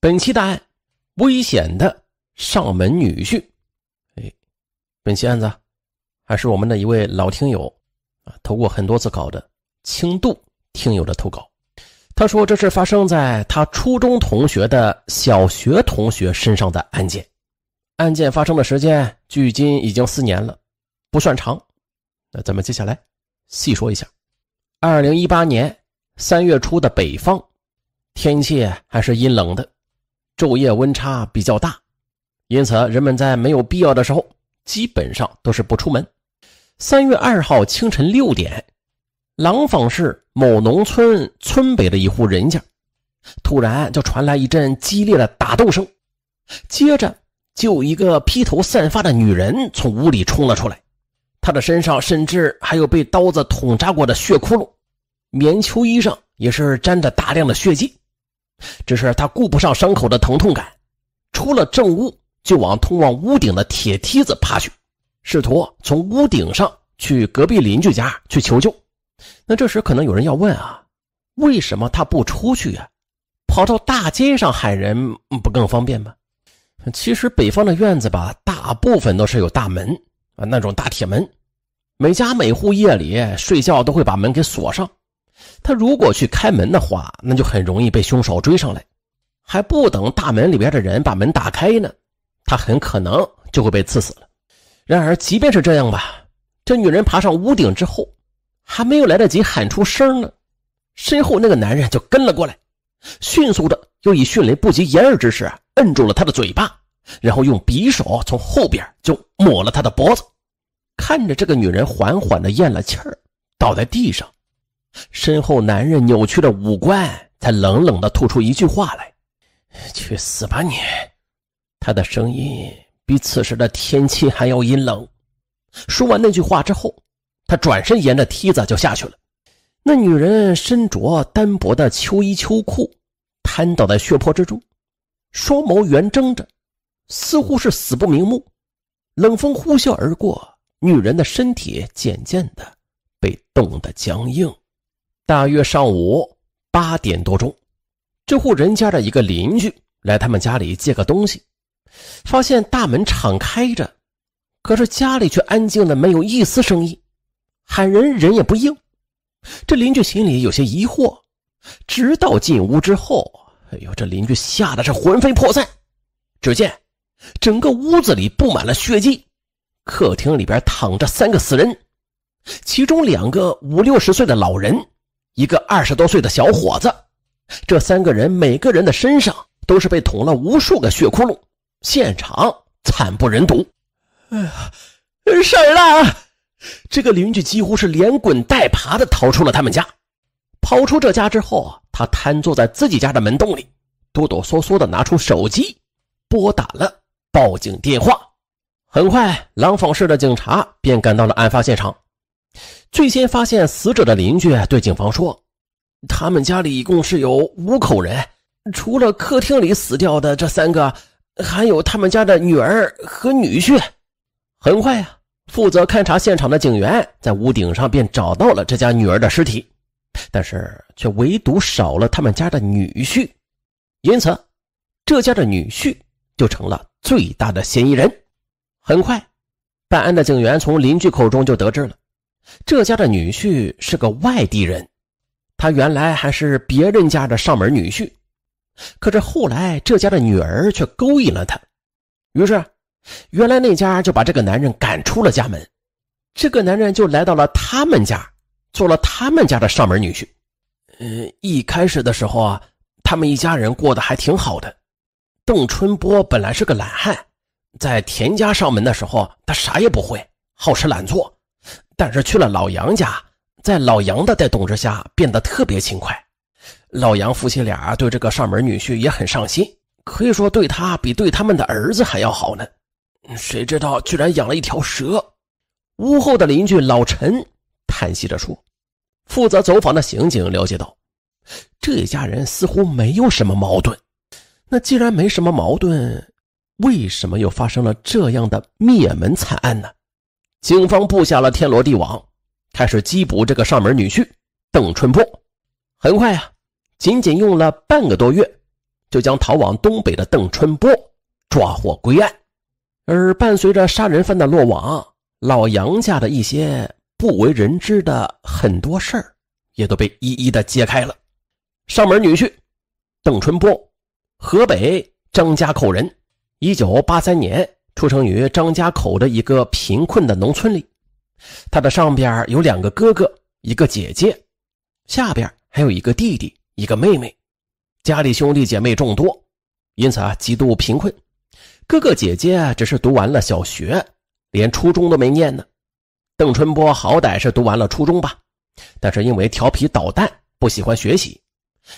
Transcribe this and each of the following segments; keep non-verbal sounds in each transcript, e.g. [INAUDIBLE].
本期答案：危险的上门女婿。哎，本期案子还是我们的一位老听友啊投过很多次稿的轻度听友的投稿。他说，这是发生在他初中同学的小学同学身上的案件。案件发生的时间距今已经四年了，不算长。那咱们接下来细说一下：二零一八年三月初的北方，天气还是阴冷的。昼夜温差比较大，因此人们在没有必要的时候，基本上都是不出门。三月二号清晨六点，廊坊市某农村村北的一户人家，突然就传来一阵激烈的打斗声，接着就一个披头散发的女人从屋里冲了出来，她的身上甚至还有被刀子捅扎过的血窟窿，棉秋衣上也是沾着大量的血迹。只是他顾不上伤口的疼痛感，出了正屋就往通往屋顶的铁梯子爬去，试图从屋顶上去隔壁邻居家去求救。那这时可能有人要问啊，为什么他不出去呀？跑到大街上喊人不更方便吗？其实北方的院子吧，大部分都是有大门啊，那种大铁门，每家每户夜里睡觉都会把门给锁上。他如果去开门的话，那就很容易被凶手追上来，还不等大门里边的人把门打开呢，他很可能就会被刺死了。然而，即便是这样吧，这女人爬上屋顶之后，还没有来得及喊出声呢，身后那个男人就跟了过来，迅速的又以迅雷不及掩耳之势摁住了她的嘴巴，然后用匕首从后边就抹了他的脖子，看着这个女人缓缓的咽了气儿，倒在地上。身后男人扭曲着五官，才冷冷地吐出一句话来：“去死吧你！”他的声音比此时的天气还要阴冷。说完那句话之后，他转身沿着梯子就下去了。那女人身着单薄的秋衣秋裤，瘫倒在血泊之中，双眸圆睁着，似乎是死不瞑目。冷风呼啸而过，女人的身体渐渐的被冻得僵硬。大约上午八点多钟，这户人家的一个邻居来他们家里借个东西，发现大门敞开着，可是家里却安静的没有一丝声音，喊人人也不应。这邻居心里有些疑惑，直到进屋之后，哎呦，这邻居吓得是魂飞魄散。只见整个屋子里布满了血迹，客厅里边躺着三个死人，其中两个五六十岁的老人。一个二十多岁的小伙子，这三个人每个人的身上都是被捅了无数个血窟窿，现场惨不忍睹。哎呀，事儿了！这个邻居几乎是连滚带爬的逃出了他们家。跑出这家之后啊，他瘫坐在自己家的门洞里，哆哆嗦嗦的拿出手机，拨打了报警电话。很快，廊坊市的警察便赶到了案发现场。最先发现死者的邻居对警方说：“他们家里一共是有五口人，除了客厅里死掉的这三个，还有他们家的女儿和女婿。”很快啊，负责勘察现场的警员在屋顶上便找到了这家女儿的尸体，但是却唯独少了他们家的女婿，因此这家的女婿就成了最大的嫌疑人。很快，办案的警员从邻居口中就得知了。这家的女婿是个外地人，他原来还是别人家的上门女婿，可是后来这家的女儿却勾引了他，于是，原来那家就把这个男人赶出了家门，这个男人就来到了他们家，做了他们家的上门女婿。嗯，一开始的时候啊，他们一家人过得还挺好的。邓春波本来是个懒汉，在田家上门的时候，他啥也不会，好吃懒做。但是去了老杨家，在老杨的带动之下，变得特别勤快。老杨夫妻俩对这个上门女婿也很上心，可以说对他比对他们的儿子还要好呢。谁知道居然养了一条蛇！屋后的邻居老陈叹息着说。负责走访的刑警了解到，这一家人似乎没有什么矛盾。那既然没什么矛盾，为什么又发生了这样的灭门惨案呢？警方布下了天罗地网，开始缉捕这个上门女婿邓春波。很快啊，仅仅用了半个多月，就将逃往东北的邓春波抓获归案。而伴随着杀人犯的落网，老杨家的一些不为人知的很多事儿，也都被一一的揭开了。上门女婿邓春波，河北张家口人，一九八三年。出生于张家口的一个贫困的农村里，他的上边有两个哥哥，一个姐姐，下边还有一个弟弟，一个妹妹，家里兄弟姐妹众多，因此啊极度贫困。哥哥姐姐只是读完了小学，连初中都没念呢。邓春波好歹是读完了初中吧，但是因为调皮捣蛋，不喜欢学习，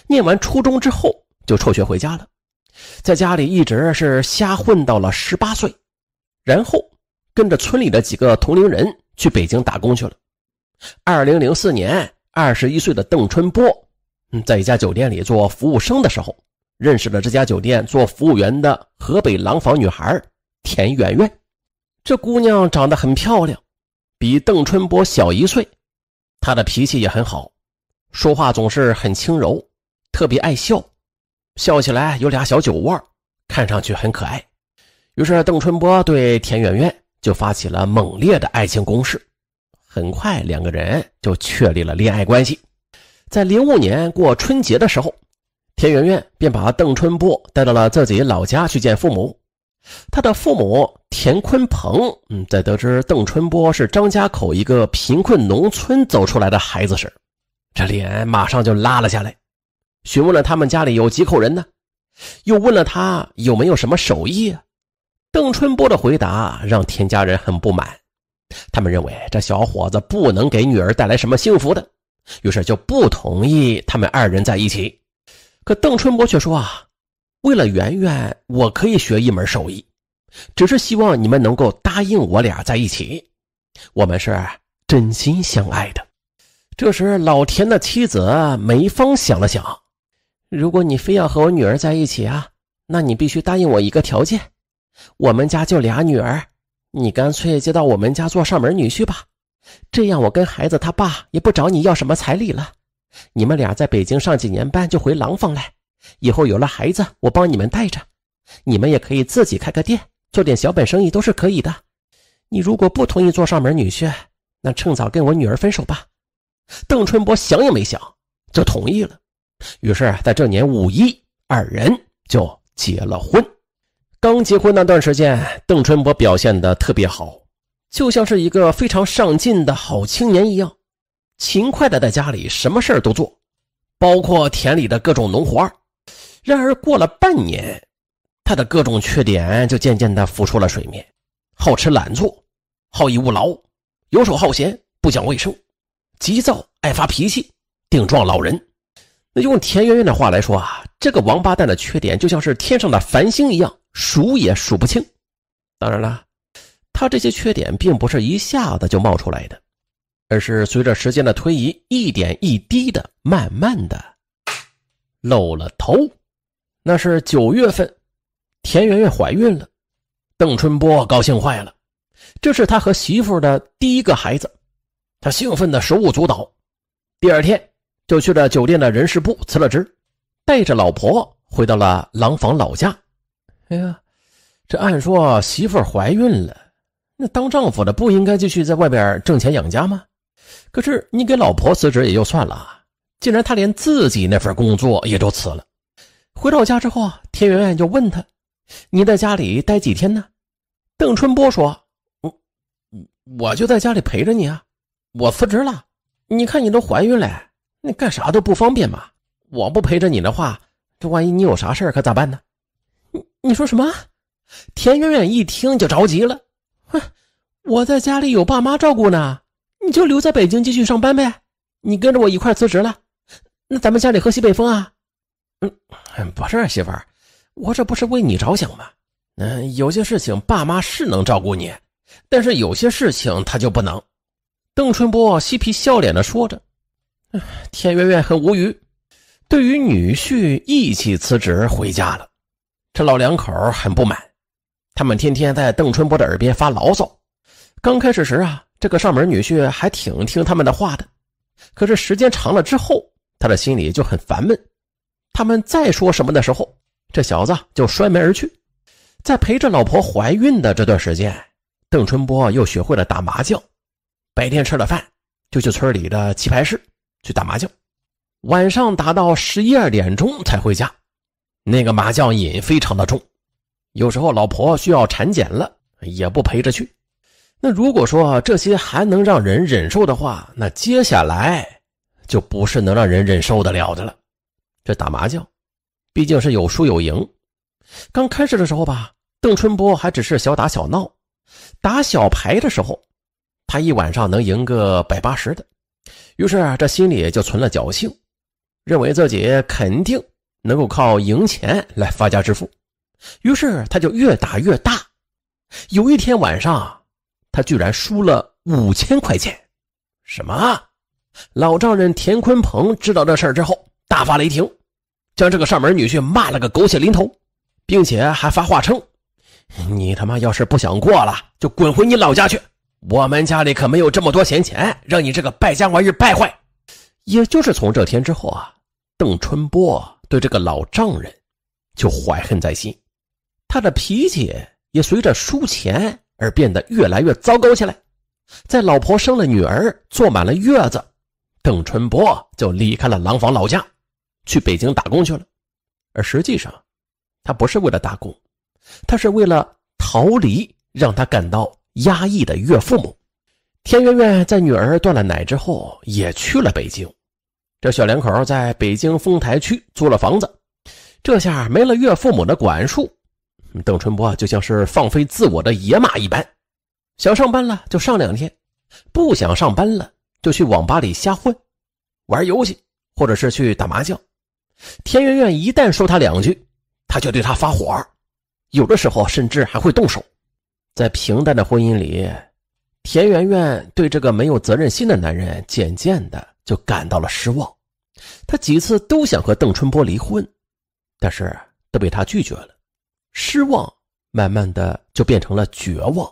念完初中之后就辍学回家了，在家里一直是瞎混到了十八岁。然后，跟着村里的几个同龄人去北京打工去了。二零零四年，二十一岁的邓春波在一家酒店里做服务生的时候，认识了这家酒店做服务员的河北廊坊女孩田媛媛。这姑娘长得很漂亮，比邓春波小一岁，她的脾气也很好，说话总是很轻柔，特别爱笑，笑起来有俩小酒窝，看上去很可爱。于是，邓春波对田媛媛就发起了猛烈的爱情攻势。很快，两个人就确立了恋爱关系。在零五年过春节的时候，田媛媛便把邓春波带到了自己老家去见父母。他的父母田坤鹏，嗯，在得知邓春波是张家口一个贫困农村走出来的孩子时，这脸马上就拉了下来，询问了他们家里有几口人呢，又问了他有没有什么手艺。邓春波的回答让田家人很不满，他们认为这小伙子不能给女儿带来什么幸福的，于是就不同意他们二人在一起。可邓春波却说：“啊，为了圆圆，我可以学一门手艺，只是希望你们能够答应我俩在一起。我们是真心相爱的。”这时，老田的妻子梅芳想了想：“如果你非要和我女儿在一起啊，那你必须答应我一个条件。”我们家就俩女儿，你干脆就到我们家做上门女婿吧，这样我跟孩子他爸也不找你要什么彩礼了。你们俩在北京上几年班就回廊坊来，以后有了孩子，我帮你们带着，你们也可以自己开个店，做点小本生意都是可以的。你如果不同意做上门女婿，那趁早跟我女儿分手吧。邓春波想也没想就同意了，于是在这年五一，二人就结了婚。刚结婚那段时间，邓春波表现的特别好，就像是一个非常上进的好青年一样，勤快的在家里什么事儿都做，包括田里的各种农活然而过了半年，他的各种缺点就渐渐的浮出了水面：好吃懒做，好逸恶劳，游手好闲，不讲卫生，急躁，爱发脾气，顶撞老人。那用田媛媛的话来说啊，这个王八蛋的缺点就像是天上的繁星一样。数也数不清。当然了，他这些缺点并不是一下子就冒出来的，而是随着时间的推移，一点一滴的，慢慢的露了头。那是九月份，田媛媛怀孕了，邓春波高兴坏了，这是他和媳妇的第一个孩子，他兴奋的手舞足蹈。第二天就去了酒店的人事部辞了职，带着老婆回到了廊坊老家。哎呀，这按说媳妇怀孕了，那当丈夫的不应该继续在外边挣钱养家吗？可是你给老婆辞职也就算了，竟然他连自己那份工作也都辞了。回到家之后啊，田媛媛就问他：“你在家里待几天呢？”邓春波说：“我，我就在家里陪着你啊。我辞职了，你看你都怀孕了，那干啥都不方便嘛。我不陪着你的话，这万一你有啥事可咋办呢？”你说什么？田远远一听就着急了。哼，我在家里有爸妈照顾呢，你就留在北京继续上班呗。你跟着我一块辞职了，那咱们家里喝西北风啊？嗯，不是媳妇儿，我这不是为你着想吗？嗯，有些事情爸妈是能照顾你，但是有些事情他就不能。邓春波嬉皮笑脸的说着。田媛媛很无语，对于女婿一起辞职回家了。这老两口很不满，他们天天在邓春波的耳边发牢骚。刚开始时啊，这个上门女婿还挺听他们的话的。可是时间长了之后，他的心里就很烦闷。他们再说什么的时候，这小子就摔门而去。在陪着老婆怀孕的这段时间，邓春波又学会了打麻将。白天吃了饭，就去村里的棋牌室去打麻将，晚上打到十一二点钟才回家。那个麻将瘾非常的重，有时候老婆需要产检了也不陪着去。那如果说这些还能让人忍受的话，那接下来就不是能让人忍受得了的了。这打麻将，毕竟是有输有赢。刚开始的时候吧，邓春波还只是小打小闹，打小牌的时候，他一晚上能赢个百八十的，于是这心里就存了侥幸，认为自己肯定。能够靠赢钱来发家致富，于是他就越打越大。有一天晚上，他居然输了五千块钱。什么？老丈人田坤鹏知道这事儿之后，大发雷霆，将这个上门女婿骂了个狗血淋头，并且还发话称：“你他妈要是不想过了，就滚回你老家去！我们家里可没有这么多闲钱让你这个败家玩意败坏。”也就是从这天之后啊，邓春波。对这个老丈人，就怀恨在心，他的脾气也随着输钱而变得越来越糟糕起来。在老婆生了女儿，坐满了月子，邓春波就离开了廊坊老家，去北京打工去了。而实际上，他不是为了打工，他是为了逃离让他感到压抑的岳父母。田媛媛在女儿断了奶之后，也去了北京。这小两口在北京丰台区租了房子，这下没了岳父母的管束，邓春波就像是放飞自我的野马一般，想上班了就上两天，不想上班了就去网吧里瞎混，玩游戏或者是去打麻将。田媛媛一旦说他两句，他就对他发火，有的时候甚至还会动手。在平淡的婚姻里。田媛媛对这个没有责任心的男人，渐渐的就感到了失望。她几次都想和邓春波离婚，但是都被他拒绝了。失望慢慢的就变成了绝望。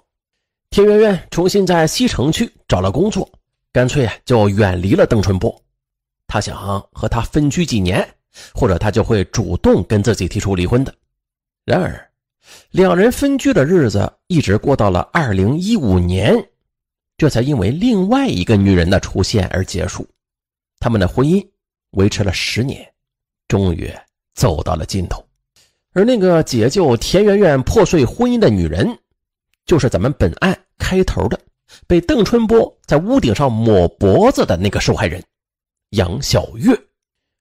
田媛媛重新在西城区找了工作，干脆就远离了邓春波。她想和他分居几年，或者他就会主动跟自己提出离婚的。然而，两人分居的日子一直过到了二零一五年。这才因为另外一个女人的出现而结束，他们的婚姻维持了十年，终于走到了尽头。而那个解救田媛媛破碎婚姻的女人，就是咱们本案开头的，被邓春波在屋顶上抹脖子的那个受害人杨小月。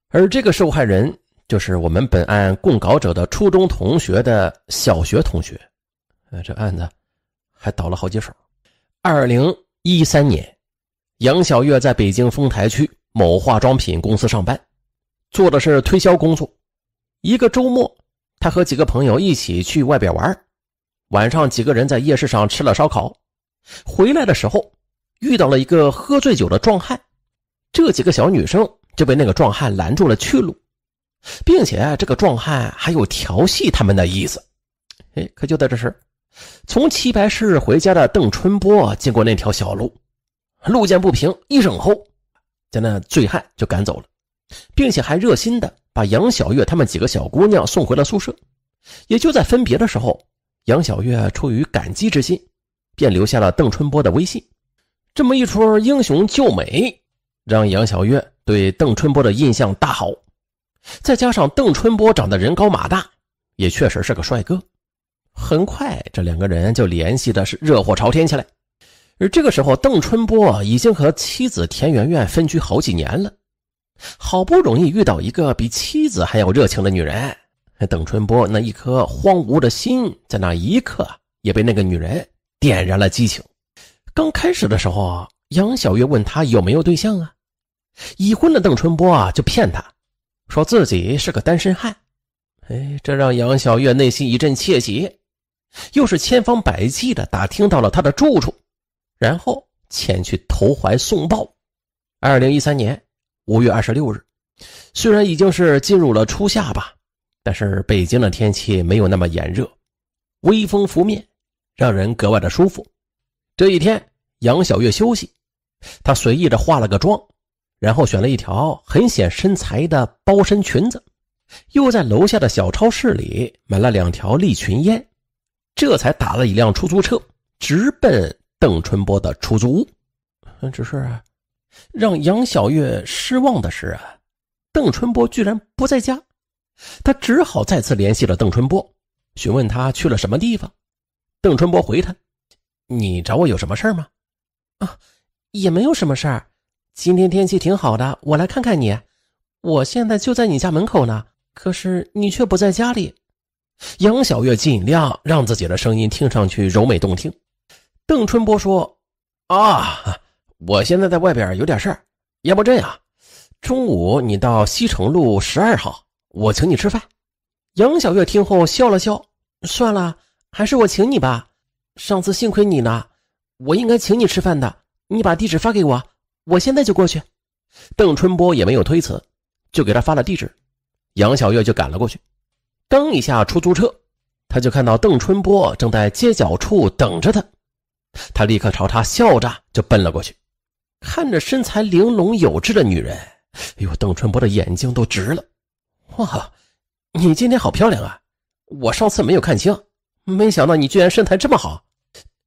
而这个受害人就是我们本案供稿者的初中同学的小学同学。呃，这案子还倒了好几手，二零。一三年，杨小月在北京丰台区某化妆品公司上班，做的是推销工作。一个周末，她和几个朋友一起去外边玩晚上，几个人在夜市上吃了烧烤。回来的时候，遇到了一个喝醉酒的壮汉。这几个小女生就被那个壮汉拦住了去路，并且这个壮汉还有调戏他们的意思。哎，可就在这时。从齐白石回家的邓春波经过那条小路，路见不平一声吼，将那醉汉就赶走了，并且还热心的把杨小月他们几个小姑娘送回了宿舍。也就在分别的时候，杨小月出于感激之心，便留下了邓春波的微信。这么一出英雄救美，让杨小月对邓春波的印象大好。再加上邓春波长得人高马大，也确实是个帅哥。很快，这两个人就联系的是热火朝天起来。而这个时候，邓春波已经和妻子田媛媛分居好几年了，好不容易遇到一个比妻子还要热情的女人，邓春波那一颗荒芜的心在那一刻也被那个女人点燃了激情。刚开始的时候，杨小月问他有没有对象啊？已婚的邓春波啊就骗他，说自己是个单身汉。哎，这让杨小月内心一阵窃喜。又是千方百计的打听到了他的住处，然后前去投怀送抱。二零一三年五月二十六日，虽然已经是进入了初夏吧，但是北京的天气没有那么炎热，微风拂面，让人格外的舒服。这一天，杨小月休息，她随意的化了个妆，然后选了一条很显身材的包身裙子，又在楼下的小超市里买了两条利群烟。这才打了一辆出租车，直奔邓春波的出租屋。只是让杨小月失望的是啊，邓春波居然不在家。他只好再次联系了邓春波，询问他去了什么地方。邓春波回他：“你找我有什么事儿吗？”啊，也没有什么事儿。今天天气挺好的，我来看看你。我现在就在你家门口呢，可是你却不在家里。杨小月尽量让自己的声音听上去柔美动听。邓春波说：“啊，我现在在外边有点事儿，要不这样，中午你到西城路十二号，我请你吃饭。”杨小月听后笑了笑：“算了，还是我请你吧。上次幸亏你呢，我应该请你吃饭的。你把地址发给我，我现在就过去。”邓春波也没有推辞，就给他发了地址。杨小月就赶了过去。蹬一下出租车，他就看到邓春波正在街角处等着他，他立刻朝他笑着就奔了过去。看着身材玲珑有致的女人，哎呦，邓春波的眼睛都直了。哇，你今天好漂亮啊！我上次没有看清，没想到你居然身材这么好。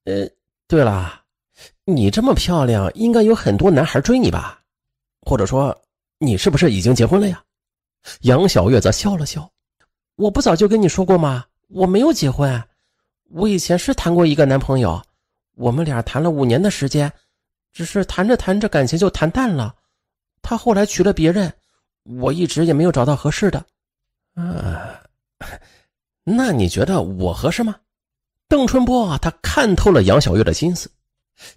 呃，对了，你这么漂亮，应该有很多男孩追你吧？或者说，你是不是已经结婚了呀？杨小月则笑了笑。我不早就跟你说过吗？我没有结婚，我以前是谈过一个男朋友，我们俩谈了五年的时间，只是谈着谈着感情就谈淡了，他后来娶了别人，我一直也没有找到合适的。啊，那你觉得我合适吗？邓春波啊，他看透了杨小月的心思，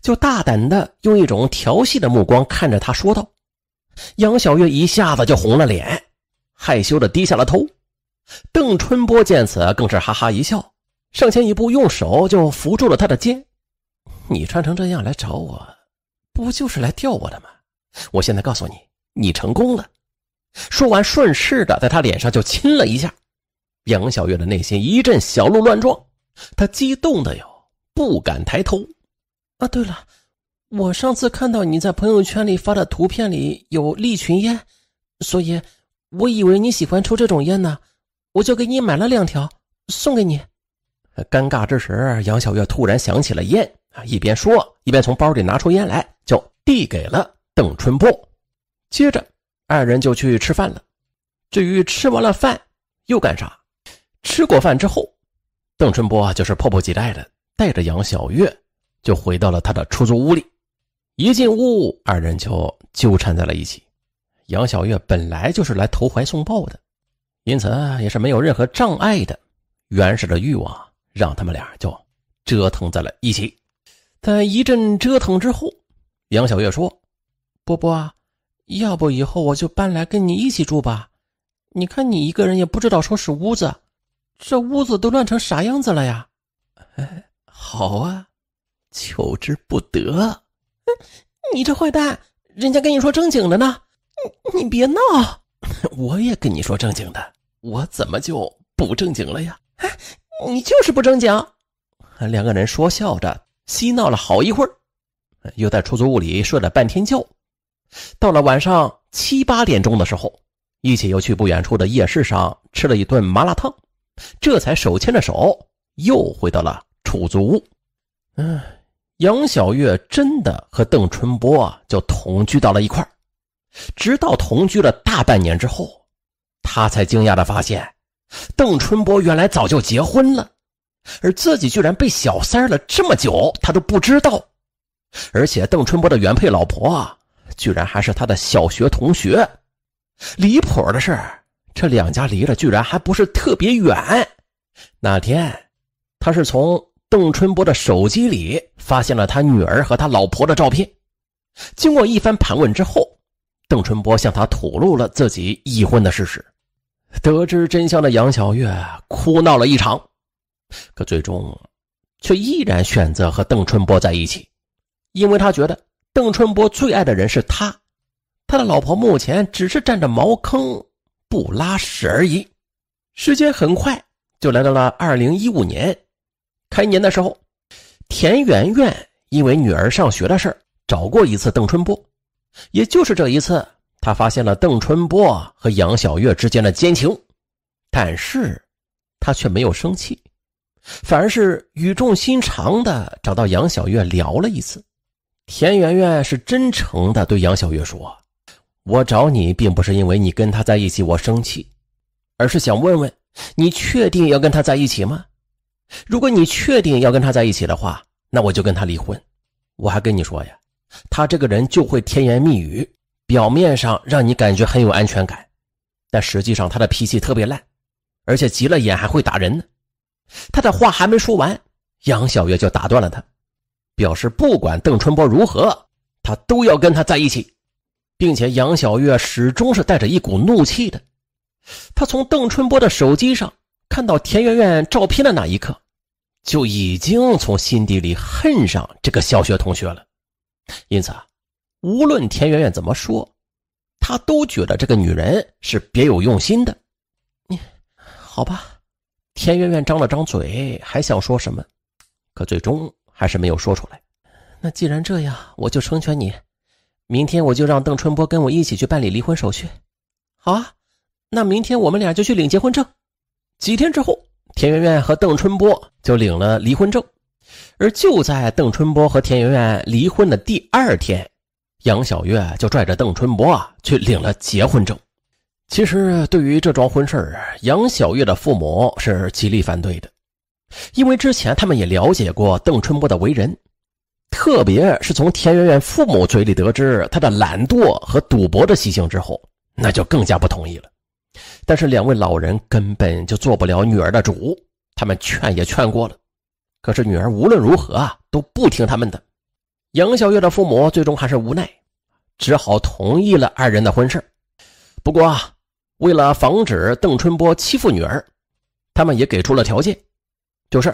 就大胆的用一种调戏的目光看着她说道。杨小月一下子就红了脸，害羞的低下了头。邓春波见此，更是哈哈一笑，上前一步，用手就扶住了他的肩。你穿成这样来找我，不就是来钓我的吗？我现在告诉你，你成功了。说完，顺势的在他脸上就亲了一下。杨小月的内心一阵小鹿乱撞，她激动的哟，不敢抬头。啊，对了，我上次看到你在朋友圈里发的图片里有利群烟，所以我以为你喜欢抽这种烟呢。我就给你买了两条，送给你。尴尬之时，杨小月突然想起了烟啊，一边说一边从包里拿出烟来，就递给了邓春波。接着，二人就去吃饭了。至于吃完了饭又干啥？吃过饭之后，邓春波就是迫不及待的带着杨小月就回到了他的出租屋里。一进屋，二人就纠缠在了一起。杨小月本来就是来投怀送抱的。因此也是没有任何障碍的，原始的欲望让他们俩就折腾在了一起。在一阵折腾之后，杨小月说：“波波，要不以后我就搬来跟你一起住吧？你看你一个人也不知道收拾屋子，这屋子都乱成啥样子了呀！”“哎，[LAUGHS] 好啊，求之不得。”“你这坏蛋，人家跟你说正经的呢，你你别闹。” [LAUGHS] 我也跟你说正经的，我怎么就不正经了呀？你就是不正经。两个人说笑着嬉闹了好一会儿，又在出租屋里睡了半天觉。到了晚上七八点钟的时候，一起又去不远处的夜市上吃了一顿麻辣烫，这才手牵着手又回到了出租屋。嗯，杨小月真的和邓春波就同居到了一块儿。直到同居了大半年之后，他才惊讶的发现，邓春波原来早就结婚了，而自己居然被小三了这么久，他都不知道。而且邓春波的原配老婆，居然还是他的小学同学。离谱的是，这两家离了居然还不是特别远。那天，他是从邓春波的手机里发现了他女儿和他老婆的照片。经过一番盘问之后。邓春波向他吐露了自己已婚的事实，得知真相的杨小月哭闹了一场，可最终却依然选择和邓春波在一起，因为他觉得邓春波最爱的人是他，他的老婆目前只是占着茅坑不拉屎而已。时间很快就来到了二零一五年，开年的时候，田媛媛因为女儿上学的事找过一次邓春波。也就是这一次，他发现了邓春波和杨小月之间的奸情，但是，他却没有生气，反而是语重心长的找到杨小月聊了一次。田媛媛是真诚的对杨小月说：“我找你，并不是因为你跟他在一起我生气，而是想问问你，确定要跟他在一起吗？如果你确定要跟他在一起的话，那我就跟他离婚。我还跟你说呀。”他这个人就会甜言蜜语，表面上让你感觉很有安全感，但实际上他的脾气特别烂，而且急了眼还会打人呢。他的话还没说完，杨小月就打断了他，表示不管邓春波如何，他都要跟他在一起，并且杨小月始终是带着一股怒气的。她从邓春波的手机上看到田媛媛照片的那一刻，就已经从心底里恨上这个小学同学了。因此啊，无论田媛媛怎么说，他都觉得这个女人是别有用心的。你，好吧。田媛媛张了张嘴，还想说什么，可最终还是没有说出来。那既然这样，我就成全你。明天我就让邓春波跟我一起去办理离婚手续。好啊，那明天我们俩就去领结婚证。几天之后，田媛媛和邓春波就领了离婚证。而就在邓春波和田媛媛离婚的第二天，杨小月就拽着邓春波去领了结婚证。其实，对于这桩婚事儿，杨小月的父母是极力反对的，因为之前他们也了解过邓春波的为人，特别是从田媛媛父母嘴里得知他的懒惰和赌博的习性之后，那就更加不同意了。但是，两位老人根本就做不了女儿的主，他们劝也劝过了。可是女儿无论如何啊都不听他们的，杨小月的父母最终还是无奈，只好同意了二人的婚事不过，为了防止邓春波欺负女儿，他们也给出了条件，就是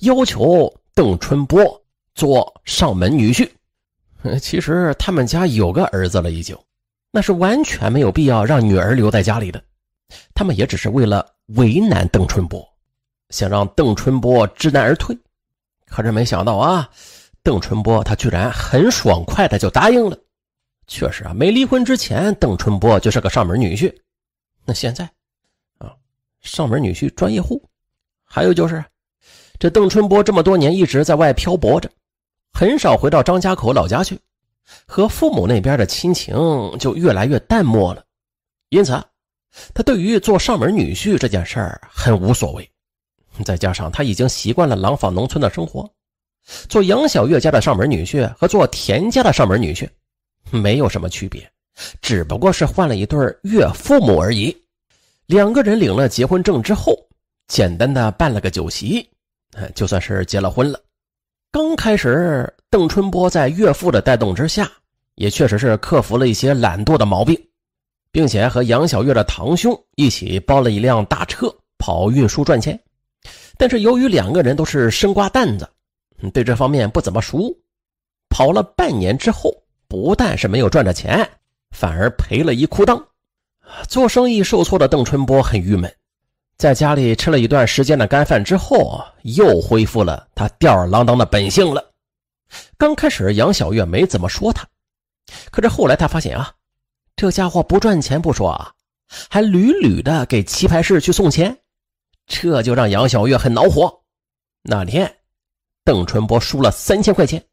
要求邓春波做上门女婿。其实他们家有个儿子了已经，那是完全没有必要让女儿留在家里的。他们也只是为了为难邓春波，想让邓春波知难而退。可是没想到啊，邓春波他居然很爽快的就答应了。确实啊，没离婚之前，邓春波就是个上门女婿。那现在，啊，上门女婿专业户。还有就是，这邓春波这么多年一直在外漂泊着，很少回到张家口老家去，和父母那边的亲情就越来越淡漠了。因此，他对于做上门女婿这件事儿很无所谓。再加上他已经习惯了廊坊农村的生活，做杨小月家的上门女婿和做田家的上门女婿没有什么区别，只不过是换了一对岳父母而已。两个人领了结婚证之后，简单的办了个酒席，就算是结了婚了。刚开始，邓春波在岳父的带动之下，也确实是克服了一些懒惰的毛病，并且和杨小月的堂兄一起包了一辆大车跑运输赚钱。但是由于两个人都是生瓜蛋子，对这方面不怎么熟，跑了半年之后，不但是没有赚着钱，反而赔了一裤裆。做生意受挫的邓春波很郁闷，在家里吃了一段时间的干饭之后，又恢复了他吊儿郎当的本性了。刚开始杨小月没怎么说他，可是后来他发现啊，这家伙不赚钱不说啊，还屡屡的给棋牌室去送钱。这就让杨小月很恼火。那天，邓春波输了三千块钱，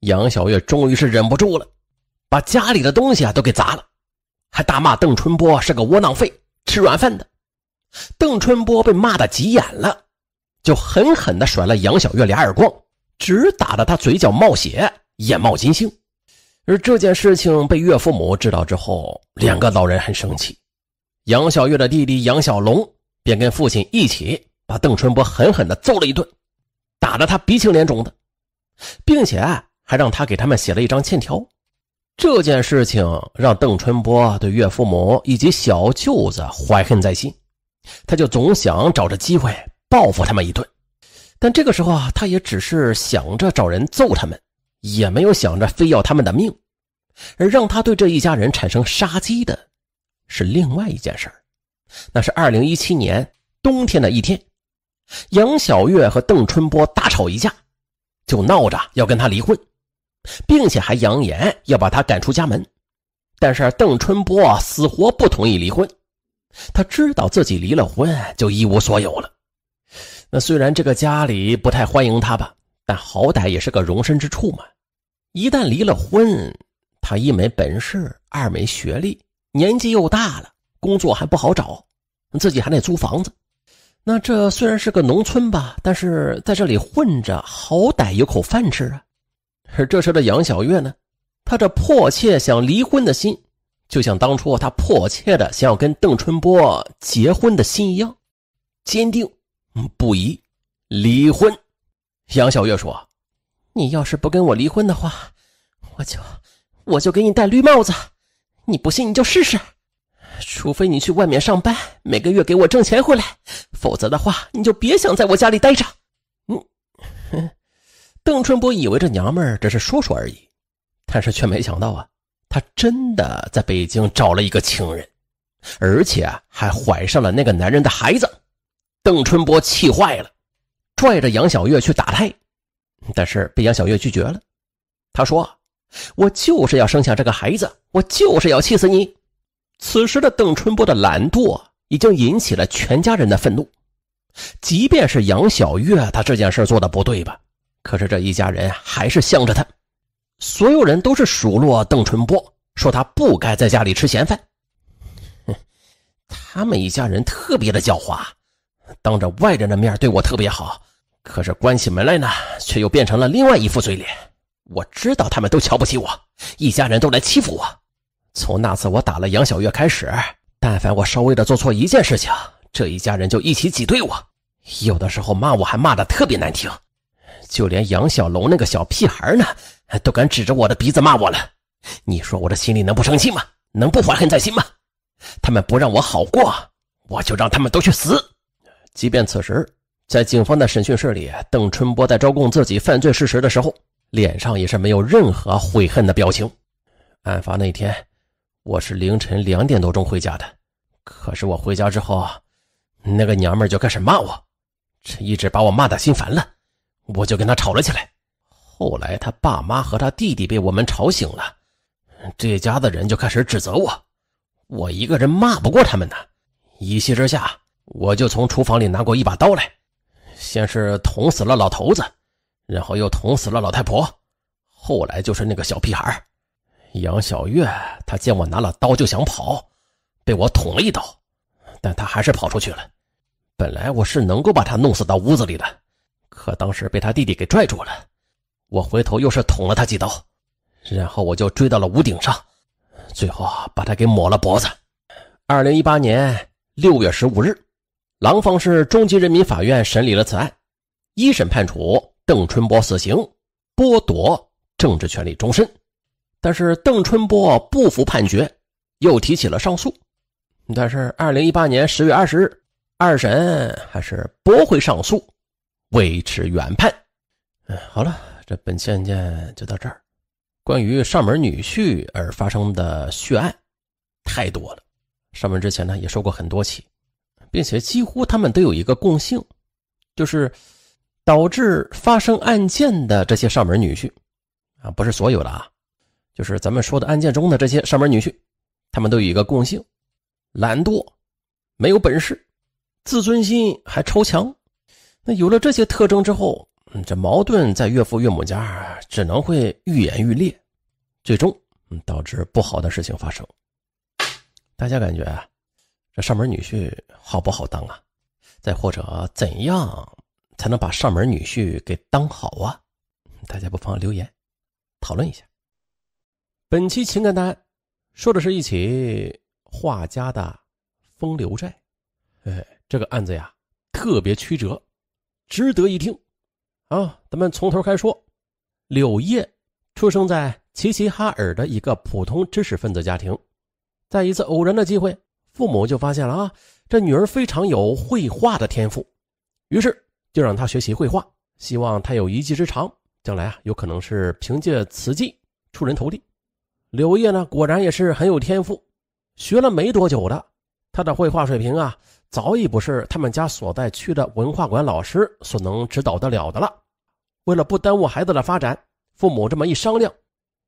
杨小月终于是忍不住了，把家里的东西啊都给砸了，还大骂邓春波是个窝囊废、吃软饭的。邓春波被骂得急眼了，就狠狠地甩了杨小月俩耳光，直打得她嘴角冒血、眼冒金星。而这件事情被岳父母知道之后，两个老人很生气。杨小月的弟弟杨小龙。便跟父亲一起把邓春波狠狠的揍了一顿，打得他鼻青脸肿的，并且还让他给他们写了一张欠条。这件事情让邓春波对岳父母以及小舅子怀恨在心，他就总想找着机会报复他们一顿。但这个时候啊，他也只是想着找人揍他们，也没有想着非要他们的命。而让他对这一家人产生杀机的，是另外一件事儿。那是二零一七年冬天的一天，杨小月和邓春波大吵一架，就闹着要跟他离婚，并且还扬言要把他赶出家门。但是邓春波死活不同意离婚，他知道自己离了婚就一无所有了。那虽然这个家里不太欢迎他吧，但好歹也是个容身之处嘛。一旦离了婚，他一没本事，二没学历，年纪又大了。工作还不好找，自己还得租房子。那这虽然是个农村吧，但是在这里混着，好歹有口饭吃啊。而这时的杨小月呢，她这迫切想离婚的心，就像当初她迫切的想要跟邓春波结婚的心一样坚定，嗯，不移。离婚，杨小月说：“你要是不跟我离婚的话，我就我就给你戴绿帽子。你不信，你就试试。”除非你去外面上班，每个月给我挣钱回来，否则的话，你就别想在我家里待着。嗯，[LAUGHS] 邓春波以为这娘们只是说说而已，但是却没想到啊，她真的在北京找了一个情人，而且啊还怀上了那个男人的孩子。邓春波气坏了，拽着杨小月去打胎，但是被杨小月拒绝了。他说：“我就是要生下这个孩子，我就是要气死你。”此时的邓春波的懒惰已经引起了全家人的愤怒。即便是杨小月，她这件事做的不对吧？可是这一家人还是向着她，所有人都是数落邓春波，说他不该在家里吃闲饭。哼，[LAUGHS] 他们一家人特别的狡猾，当着外人的面对我特别好，可是关起门来呢，却又变成了另外一副嘴脸。我知道他们都瞧不起我，一家人都来欺负我。从那次我打了杨小月开始，但凡我稍微的做错一件事情，这一家人就一起挤兑我。有的时候骂我还骂的特别难听，就连杨小龙那个小屁孩呢，都敢指着我的鼻子骂我了。你说我这心里能不生气吗？能不怀恨在心吗？他们不让我好过，我就让他们都去死。即便此时，在警方的审讯室里，邓春波在招供自己犯罪事实的时候，脸上也是没有任何悔恨的表情。案发那天。我是凌晨两点多钟回家的，可是我回家之后，那个娘们就开始骂我，这一直把我骂的心烦了，我就跟她吵了起来。后来她爸妈和她弟弟被我们吵醒了，这家子人就开始指责我，我一个人骂不过他们呢，一气之下我就从厨房里拿过一把刀来，先是捅死了老头子，然后又捅死了老太婆，后来就是那个小屁孩杨小月，她见我拿了刀就想跑，被我捅了一刀，但她还是跑出去了。本来我是能够把他弄死到屋子里的，可当时被他弟弟给拽住了。我回头又是捅了他几刀，然后我就追到了屋顶上，最后把他给抹了脖子。二零一八年六月十五日，廊坊市中级人民法院审理了此案，一审判处邓春波死刑，剥夺政治权利终身。但是邓春波不服判决，又提起了上诉。但是二零一八年十月二十日，二审还是驳回上诉，维持原判。嗯，好了，这本期案件就到这儿。关于上门女婿而发生的血案，太多了。上门之前呢也说过很多起，并且几乎他们都有一个共性，就是导致发生案件的这些上门女婿啊，不是所有的啊。就是咱们说的案件中的这些上门女婿，他们都有一个共性：懒惰、没有本事、自尊心还超强。那有了这些特征之后，这矛盾在岳父岳母家只能会愈演愈烈，最终导致不好的事情发生。大家感觉这上门女婿好不好当啊？再或者怎样才能把上门女婿给当好啊？大家不妨留言讨论一下。本期情感单说的是一起画家的风流债，哎，这个案子呀特别曲折，值得一听。啊，咱们从头开说。柳叶出生在齐齐哈尔的一个普通知识分子家庭，在一次偶然的机会，父母就发现了啊，这女儿非常有绘画的天赋，于是就让她学习绘画，希望她有一技之长，将来啊有可能是凭借此技出人头地。柳叶呢，果然也是很有天赋，学了没多久的，他的绘画水平啊，早已不是他们家所在区的文化馆老师所能指导得了的了。为了不耽误孩子的发展，父母这么一商量，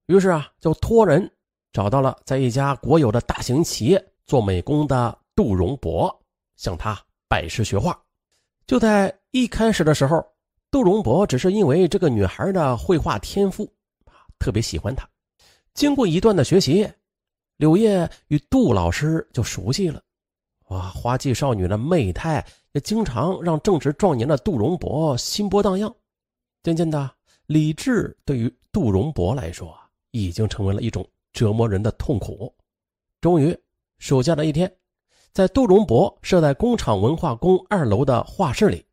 于是啊，就托人找到了在一家国有的大型企业做美工的杜荣博，向他拜师学画。就在一开始的时候，杜荣博只是因为这个女孩的绘画天赋啊，特别喜欢她。经过一段的学习，柳叶与杜老师就熟悉了。哇，花季少女的媚态，也经常让正值壮年的杜荣博心波荡漾。渐渐的，理智对于杜荣博来说，已经成为了一种折磨人的痛苦。终于，暑假的一天，在杜荣博设在工厂文化宫二楼的画室里，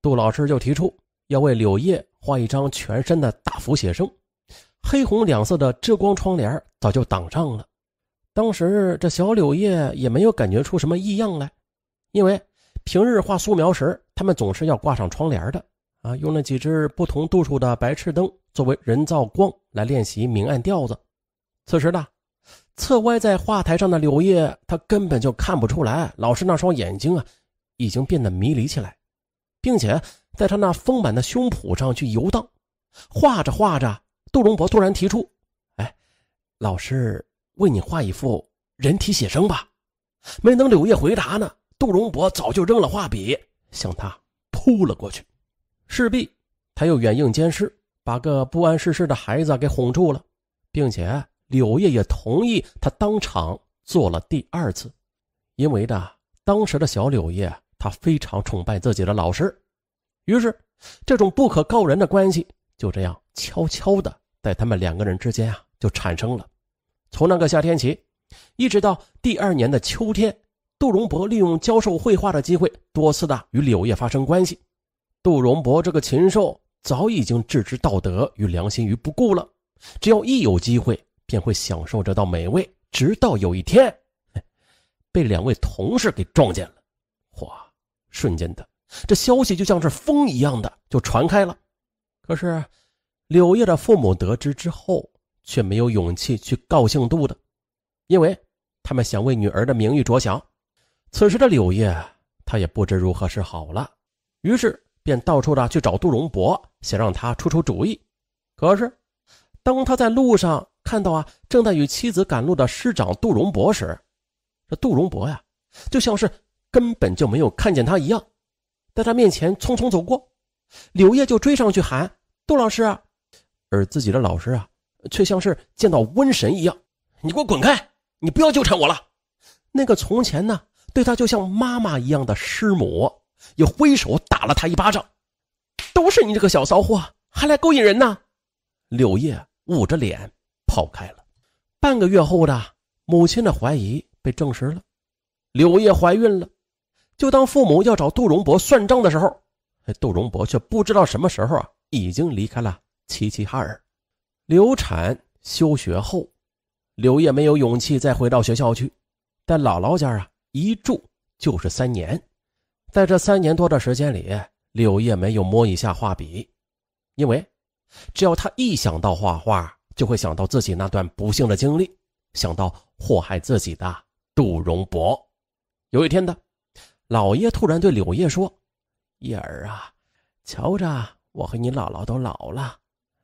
杜老师就提出要为柳叶画一张全身的大幅写生。黑红两色的遮光窗帘早就挡上了，当时这小柳叶也没有感觉出什么异样来，因为平日画素描时，他们总是要挂上窗帘的啊。用了几只不同度数的白炽灯作为人造光来练习明暗调子。此时呢，侧歪在画台上的柳叶，他根本就看不出来。老师那双眼睛啊，已经变得迷离起来，并且在他那丰满的胸脯上去游荡，画着画着。杜荣博突然提出：“哎，老师，为你画一幅人体写生吧。”没等柳叶回答呢，杜荣博早就扔了画笔，向他扑了过去。势必，他又软硬兼施，把个不谙世事的孩子给哄住了，并且柳叶也同意他当场做了第二次，因为呢，当时的小柳叶他非常崇拜自己的老师，于是，这种不可告人的关系。就这样悄悄的在他们两个人之间啊，就产生了。从那个夏天起，一直到第二年的秋天，杜荣博利用教授绘画的机会，多次的与柳叶发生关系。杜荣博这个禽兽，早已经置之道德与良心于不顾了。只要一有机会，便会享受这道美味。直到有一天，被两位同事给撞见了，哗！瞬间的，这消息就像是风一样的就传开了。可是，柳叶的父母得知之后，却没有勇气去告姓杜的，因为他们想为女儿的名誉着想。此时的柳叶，他也不知如何是好了，于是便到处的去找杜荣博，想让他出出主意。可是，当他在路上看到啊，正在与妻子赶路的师长杜荣博时，这杜荣博呀，就像是根本就没有看见他一样，在他面前匆匆走过。柳叶就追上去喊。杜老师，而自己的老师啊，却像是见到瘟神一样，你给我滚开！你不要纠缠我了。那个从前呢，对他就像妈妈一样的师母，也挥手打了他一巴掌。都是你这个小骚货，还来勾引人呢！柳叶捂着脸跑开了。半个月后的，母亲的怀疑被证实了，柳叶怀孕了。就当父母要找杜荣博算账的时候，杜荣博却不知道什么时候啊。已经离开了齐齐哈尔，流产休学后，柳叶没有勇气再回到学校去。在姥姥家啊，一住就是三年。在这三年多的时间里，柳叶没有摸一下画笔，因为只要他一想到画画，就会想到自己那段不幸的经历，想到祸害自己的杜荣博。有一天的，老爷突然对柳叶说：“叶儿啊，瞧着。”我和你姥姥都老了，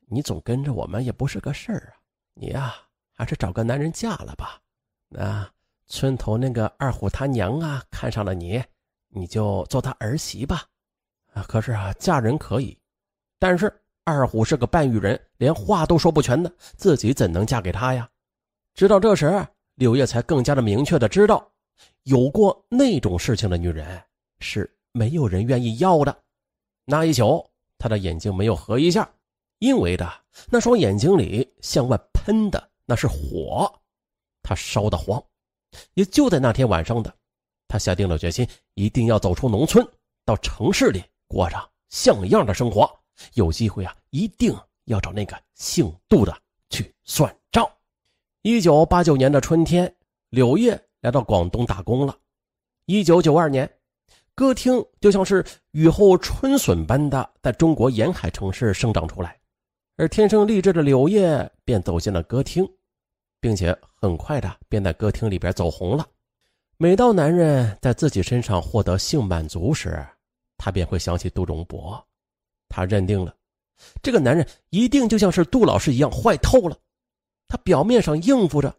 你总跟着我们也不是个事儿啊！你呀，还是找个男人嫁了吧。那村头那个二虎他娘啊，看上了你，你就做他儿媳吧。啊，可是啊，嫁人可以，但是二虎是个半愚人，连话都说不全的，自己怎能嫁给他呀？直到这时，柳叶才更加的明确的知道，有过那种事情的女人是没有人愿意要的。那一宿。他的眼睛没有合一下，因为的那双眼睛里向外喷的那是火，他烧得慌。也就在那天晚上的，他下定了决心，一定要走出农村，到城市里过上像样的生活。有机会啊，一定要找那个姓杜的去算账。一九八九年的春天，柳叶来到广东打工了。一九九二年。歌厅就像是雨后春笋般的在中国沿海城市生长出来，而天生丽质的柳叶便走进了歌厅，并且很快的便在歌厅里边走红了。每到男人在自己身上获得性满足时，他便会想起杜荣博。他认定了这个男人一定就像是杜老师一样坏透了。他表面上应付着，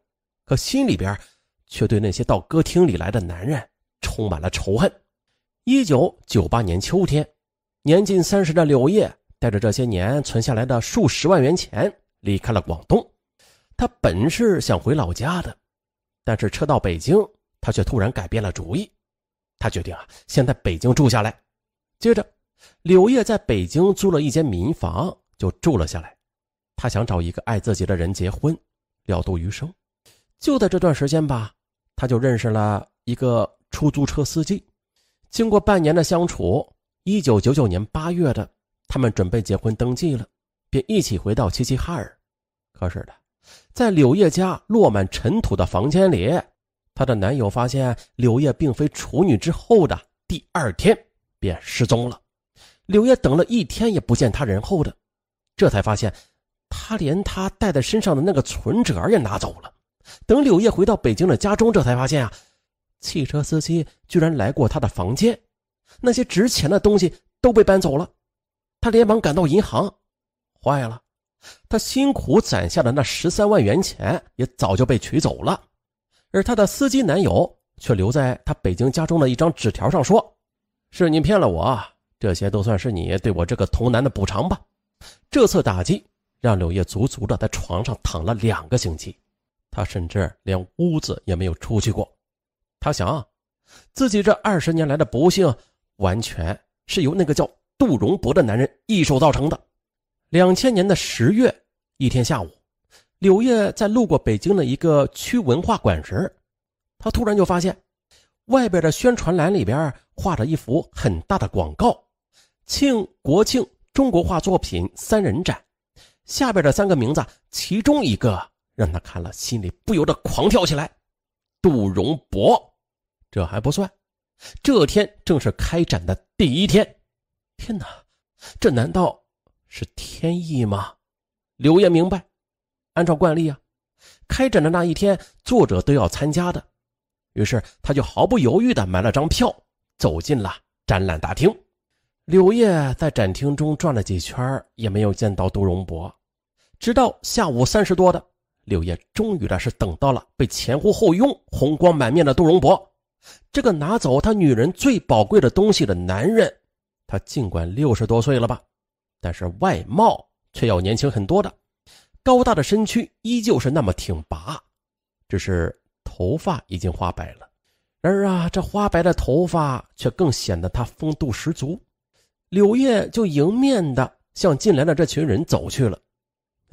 可心里边却对那些到歌厅里来的男人充满了仇恨。一九九八年秋天，年近三十的柳叶带着这些年存下来的数十万元钱离开了广东。他本是想回老家的，但是车到北京，他却突然改变了主意。他决定啊，先在北京住下来。接着，柳叶在北京租了一间民房就住了下来。他想找一个爱自己的人结婚，了度余生。就在这段时间吧，他就认识了一个出租车司机。经过半年的相处，一九九九年八月的，他们准备结婚登记了，便一起回到齐齐哈尔。可是的，在柳叶家落满尘土的房间里，她的男友发现柳叶并非处女之后的第二天便失踪了。柳叶等了一天也不见他人后的，这才发现，他连他带在身上的那个存折也拿走了。等柳叶回到北京的家中，这才发现啊。汽车司机居然来过他的房间，那些值钱的东西都被搬走了。他连忙赶到银行，坏了，他辛苦攒下的那十三万元钱也早就被取走了。而他的司机男友却留在他北京家中的一张纸条上说：“是你骗了我，这些都算是你对我这个童男的补偿吧。”这次打击让柳叶足足的在床上躺了两个星期，他甚至连屋子也没有出去过。他想，自己这二十年来的不幸，完全是由那个叫杜荣博的男人一手造成的。两千年的十月一天下午，柳叶在路过北京的一个区文化馆时，他突然就发现，外边的宣传栏里边画着一幅很大的广告：“庆国庆中国画作品三人展。”下边的三个名字，其中一个让他看了，心里不由得狂跳起来。杜荣博，这还不算。这天正是开展的第一天，天哪，这难道是天意吗？刘烨明白，按照惯例啊，开展的那一天，作者都要参加的。于是他就毫不犹豫的买了张票，走进了展览大厅。柳叶在展厅中转了几圈，也没有见到杜荣博，直到下午三十多的。柳叶终于的是等到了被前呼后拥、红光满面的杜荣博，这个拿走他女人最宝贵的东西的男人。他尽管六十多岁了吧，但是外貌却要年轻很多的，高大的身躯依旧是那么挺拔，只是头发已经花白了。然而啊，这花白的头发却更显得他风度十足。柳叶就迎面的向进来的这群人走去了。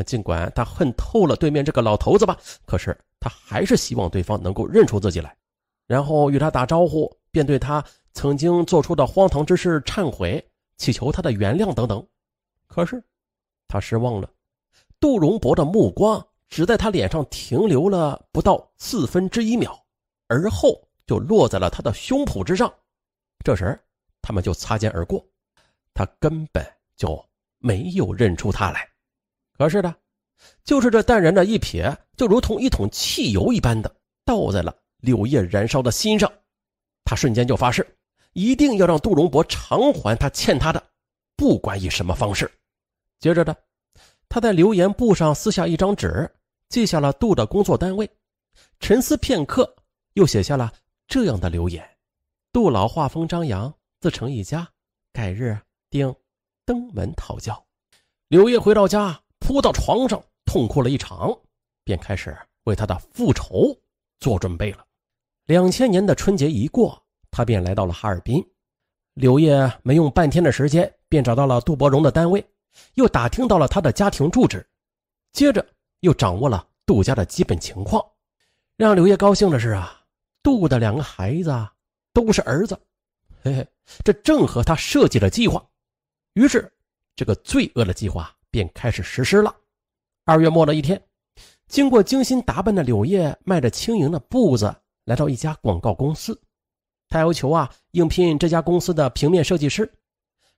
尽管他恨透了对面这个老头子吧，可是他还是希望对方能够认出自己来，然后与他打招呼，便对他曾经做出的荒唐之事忏悔，祈求他的原谅等等。可是他失望了，杜荣博的目光只在他脸上停留了不到四分之一秒，而后就落在了他的胸脯之上。这时他们就擦肩而过，他根本就没有认出他来。合是的，就是这淡然的一瞥，就如同一桶汽油一般的倒在了柳叶燃烧的心上。他瞬间就发誓，一定要让杜荣博偿还他欠他的，不管以什么方式。接着的，他在留言簿上撕下一张纸，记下了杜的工作单位。沉思片刻，又写下了这样的留言：“杜老画风张扬，自成一家，改日定登门讨教。”柳叶回到家。扑到床上痛哭了一场，便开始为他的复仇做准备了。两千年的春节一过，他便来到了哈尔滨。柳叶没用半天的时间，便找到了杜博荣的单位，又打听到了他的家庭住址，接着又掌握了杜家的基本情况。让柳叶高兴的是啊，杜的两个孩子都是儿子，嘿嘿，这正和他设计的计划。于是，这个罪恶的计划。便开始实施了。二月末的一天，经过精心打扮的柳叶，迈着轻盈的步子来到一家广告公司。他要求啊应聘这家公司的平面设计师，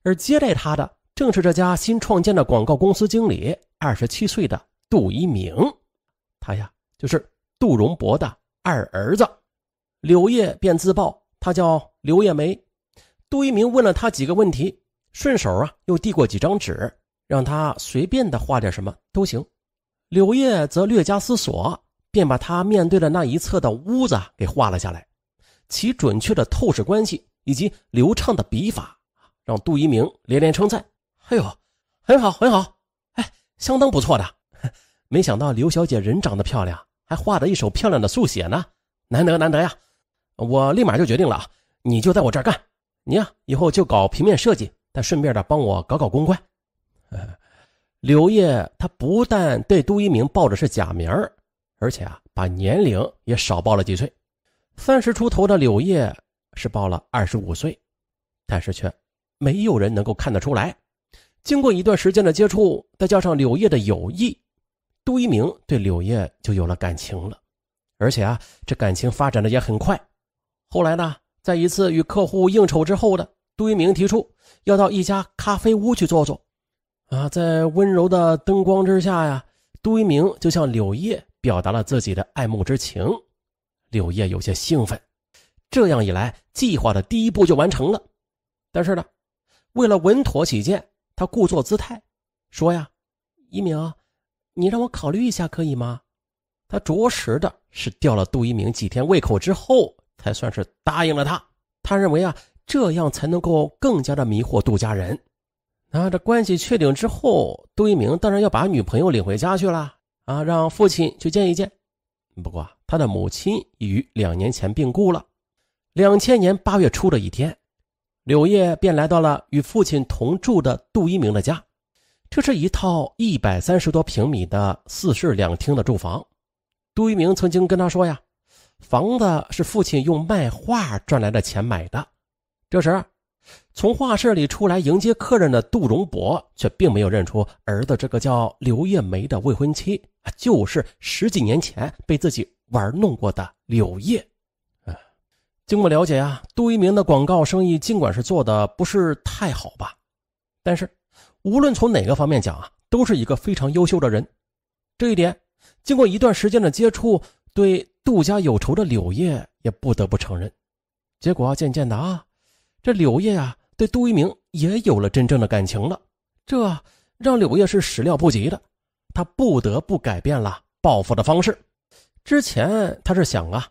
而接待他的正是这家新创建的广告公司经理，二十七岁的杜一鸣。他呀就是杜荣博的二儿子。柳叶便自曝，他叫刘叶梅。杜一鸣问了他几个问题，顺手啊又递过几张纸。让他随便的画点什么都行，柳叶则略加思索，便把他面对的那一侧的屋子给画了下来。其准确的透视关系以及流畅的笔法，让杜一鸣连连称赞：“哎呦，很好，很好，哎，相当不错的。[LAUGHS] 没想到刘小姐人长得漂亮，还画的一手漂亮的速写呢，难得难得呀！我立马就决定了你就在我这儿干，你呀，以后就搞平面设计，但顺便的帮我搞搞公关。”柳叶他不但对杜一鸣报的是假名而且啊，把年龄也少报了几岁。三十出头的柳叶是报了二十五岁，但是却没有人能够看得出来。经过一段时间的接触，再加上柳叶的友谊，杜一鸣对柳叶就有了感情了，而且啊，这感情发展的也很快。后来呢，在一次与客户应酬之后呢，杜一鸣提出要到一家咖啡屋去坐坐。啊，在温柔的灯光之下呀，杜一鸣就向柳叶表达了自己的爱慕之情。柳叶有些兴奋，这样一来，计划的第一步就完成了。但是呢，为了稳妥起见，他故作姿态，说呀：“一鸣，你让我考虑一下可以吗？”他着实的是吊了杜一鸣几天胃口之后，才算是答应了他。他认为啊，这样才能够更加的迷惑杜家人。啊，这关系确定之后，杜一鸣当然要把女朋友领回家去了啊，让父亲去见一见。不过他的母亲于两年前病故了。两千年八月初的一天，柳叶便来到了与父亲同住的杜一鸣的家。这是一套一百三十多平米的四室两厅的住房。杜一鸣曾经跟他说呀，房子是父亲用卖画赚来的钱买的。这时。从画室里出来迎接客人的杜荣博，却并没有认出儿子这个叫刘叶梅的未婚妻就是十几年前被自己玩弄过的柳叶。啊，经过了解啊，杜一鸣的广告生意尽管是做的不是太好吧，但是无论从哪个方面讲啊，都是一个非常优秀的人。这一点，经过一段时间的接触，对杜家有仇的柳叶也不得不承认。结果渐渐的啊。这柳叶啊，对杜一鸣也有了真正的感情了，这让柳叶是始料不及的。他不得不改变了报复的方式。之前他是想啊，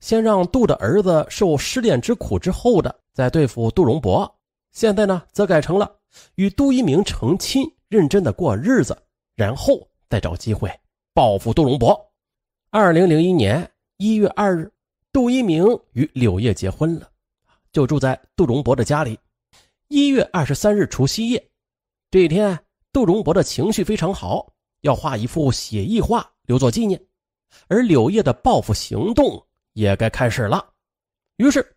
先让杜的儿子受失恋之苦，之后的再对付杜荣博。现在呢，则改成了与杜一鸣成亲，认真的过日子，然后再找机会报复杜荣博。二零零一年一月二日，杜一鸣与柳叶结婚了。就住在杜荣博的家里。一月二十三日除夕夜，这一天，杜荣博的情绪非常好，要画一幅写意画留作纪念。而柳叶的报复行动也该开始了。于是，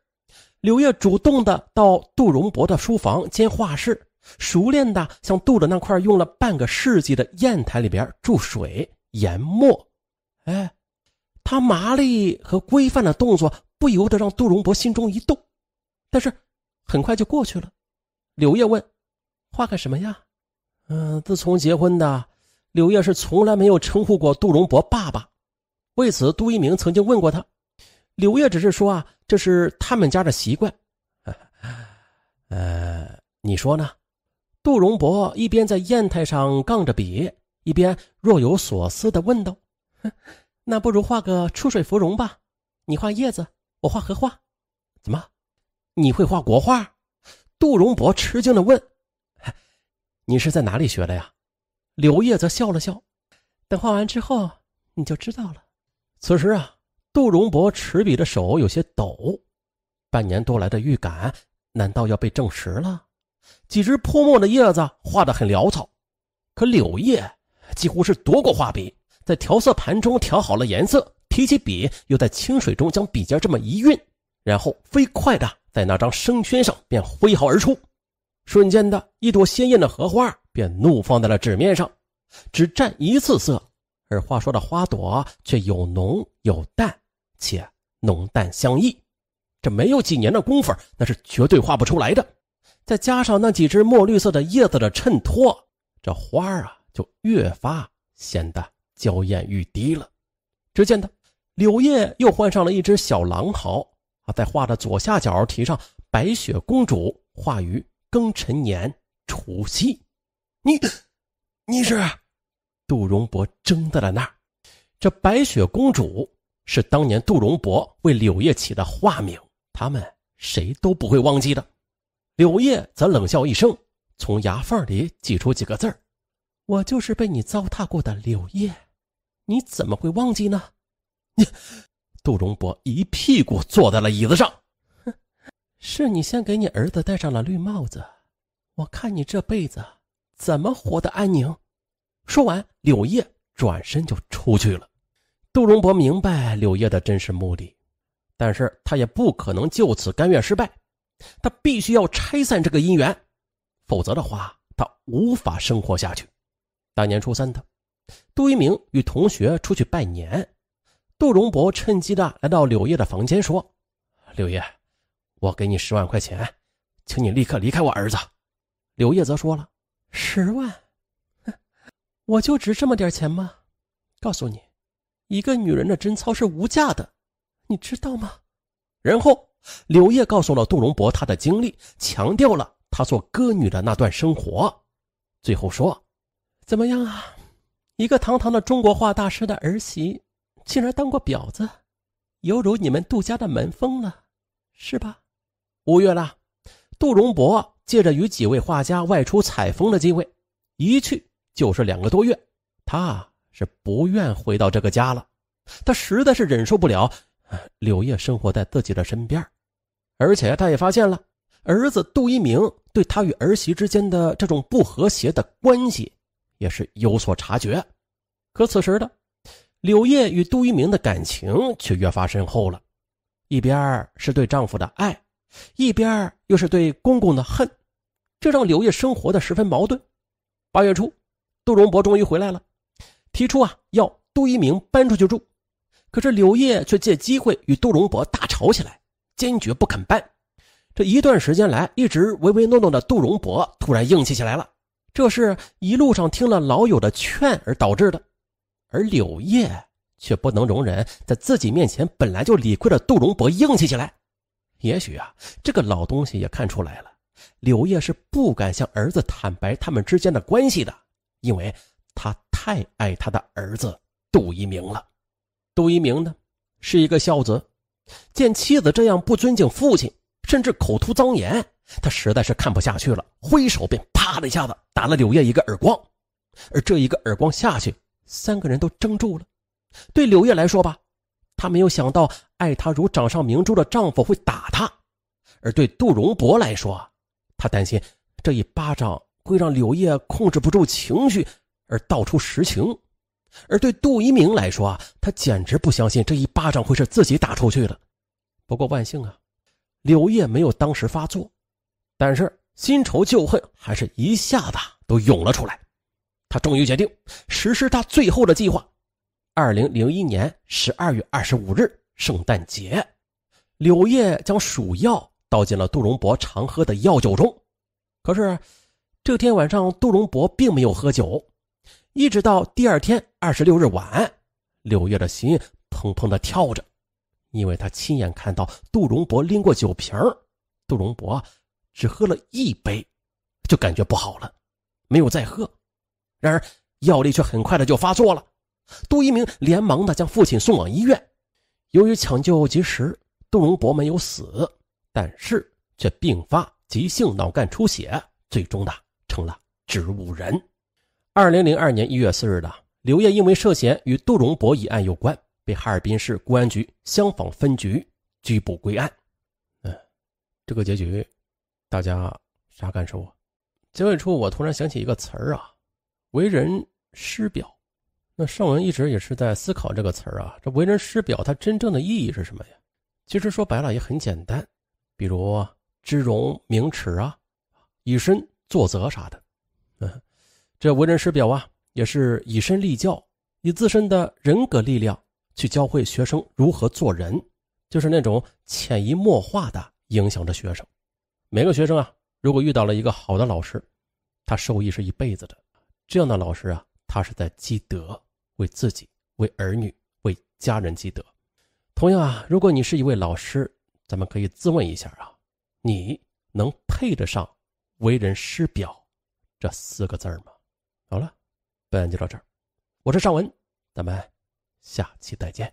柳叶主动的到杜荣博的书房兼画室，熟练的向杜的那块用了半个世纪的砚台里边注水研墨。哎，他麻利和规范的动作，不由得让杜荣博心中一动。但是很快就过去了。柳叶问：“画个什么呀？”嗯，自从结婚的柳叶是从来没有称呼过杜荣博爸爸。为此，杜一鸣曾经问过他，柳叶只是说：“啊，这是他们家的习惯。[LAUGHS] ”呃，你说呢？杜荣博一边在砚台上杠着笔，一边若有所思的问道：“那不如画个出水芙蓉吧？你画叶子，我画荷花，怎么？”你会画国画？杜荣博吃惊的问：“你是在哪里学的呀？”柳叶则笑了笑：“等画完之后你就知道了。”此时啊，杜荣博持笔的手有些抖。半年多来的预感，难道要被证实了？几只泼墨的叶子画的很潦草，可柳叶几乎是夺过画笔，在调色盘中调好了颜色，提起笔又在清水中将笔尖这么一运，然后飞快的。在那张生宣上便挥毫而出，瞬间的一朵鲜艳的荷花便怒放在了纸面上，只占一次色，而话说的花朵却有浓有淡，且浓淡相宜。这没有几年的功夫，那是绝对画不出来的。再加上那几只墨绿色的叶子的衬托，这花啊就越发显得娇艳欲滴了。只见他柳叶又换上了一只小狼毫。啊，在画的左下角题上“白雪公主”，画于庚辰年除夕。你，你是杜荣博，怔在了那儿。这“白雪公主”是当年杜荣博为柳叶起的化名，他们谁都不会忘记的。柳叶则冷笑一声，从牙缝里挤出几个字儿：“我就是被你糟蹋过的柳叶，你怎么会忘记呢？”你。杜荣博一屁股坐在了椅子上。哼，是你先给你儿子戴上了绿帽子，我看你这辈子怎么活得安宁。说完，柳叶转身就出去了。杜荣博明白柳叶的真实目的，但是他也不可能就此甘愿失败，他必须要拆散这个姻缘，否则的话，他无法生活下去。大年初三的，杜一鸣与同学出去拜年。杜荣博趁机的来到柳叶的房间，说：“柳叶，我给你十万块钱，请你立刻离开我儿子。”柳叶则说了：“十万，我就值这么点钱吗？告诉你，一个女人的贞操是无价的，你知道吗？”然后，柳叶告诉了杜荣博他的经历，强调了他做歌女的那段生活，最后说：“怎么样啊？一个堂堂的中国画大师的儿媳。”竟然当过婊子，有辱你们杜家的门风了，是吧？五月了，杜荣博借着与几位画家外出采风的机会，一去就是两个多月。他是不愿回到这个家了，他实在是忍受不了柳叶生活在自己的身边，而且他也发现了儿子杜一鸣对他与儿媳之间的这种不和谐的关系，也是有所察觉。可此时的。柳叶与杜一鸣的感情却越发深厚了，一边是对丈夫的爱，一边又是对公公的恨，这让柳叶生活的十分矛盾。八月初，杜荣博终于回来了，提出啊要杜一鸣搬出去住，可是柳叶却借机会与杜荣博大吵起来，坚决不肯搬。这一段时间来一直唯唯诺诺的杜荣博突然硬气起来了，这是一路上听了老友的劝而导致的。而柳叶却不能容忍，在自己面前本来就理亏的杜荣博硬气起来。也许啊，这个老东西也看出来了，柳叶是不敢向儿子坦白他们之间的关系的，因为他太爱他的儿子杜一鸣了。杜一鸣呢，是一个孝子，见妻子这样不尊敬父亲，甚至口吐脏言，他实在是看不下去了，挥手便啪的一下子打了柳叶一个耳光。而这一个耳光下去。三个人都怔住了。对柳叶来说吧，她没有想到爱她如掌上明珠的丈夫会打她；而对杜荣博来说，他担心这一巴掌会让柳叶控制不住情绪而道出实情；而对杜一鸣来说啊，他简直不相信这一巴掌会是自己打出去的。不过万幸啊，柳叶没有当时发作，但是新仇旧恨还是一下子都涌了出来。他终于决定实施他最后的计划。二零零一年十二月二十五日，圣诞节，柳叶将鼠药倒进了杜荣博常喝的药酒中。可是，这天晚上杜荣博并没有喝酒。一直到第二天二十六日晚，柳叶的心砰砰的跳着，因为他亲眼看到杜荣博拎过酒瓶杜荣博只喝了一杯，就感觉不好了，没有再喝。然而，药力却很快的就发作了。杜一鸣连忙的将父亲送往医院。由于抢救及时，杜荣博没有死，但是却并发急性脑干出血，最终的成了植物人。二零零二年一月四日的刘烨，因为涉嫌与杜荣博一案有关，被哈尔滨市公安局香坊分局拘捕归案。嗯，这个结局，大家啥感受啊？结尾处，我突然想起一个词儿啊。为人师表，那上文一直也是在思考这个词儿啊。这为人师表，它真正的意义是什么呀？其实说白了也很简单，比如知荣明耻啊，以身作则啥的。嗯，这为人师表啊，也是以身立教，以自身的人格力量去教会学生如何做人，就是那种潜移默化的影响着学生。每个学生啊，如果遇到了一个好的老师，他受益是一辈子的。这样的老师啊，他是在积德，为自己、为儿女、为家人积德。同样啊，如果你是一位老师，咱们可以自问一下啊，你能配得上“为人师表”这四个字吗？好了，本就到这儿，我是尚文，咱们下期再见。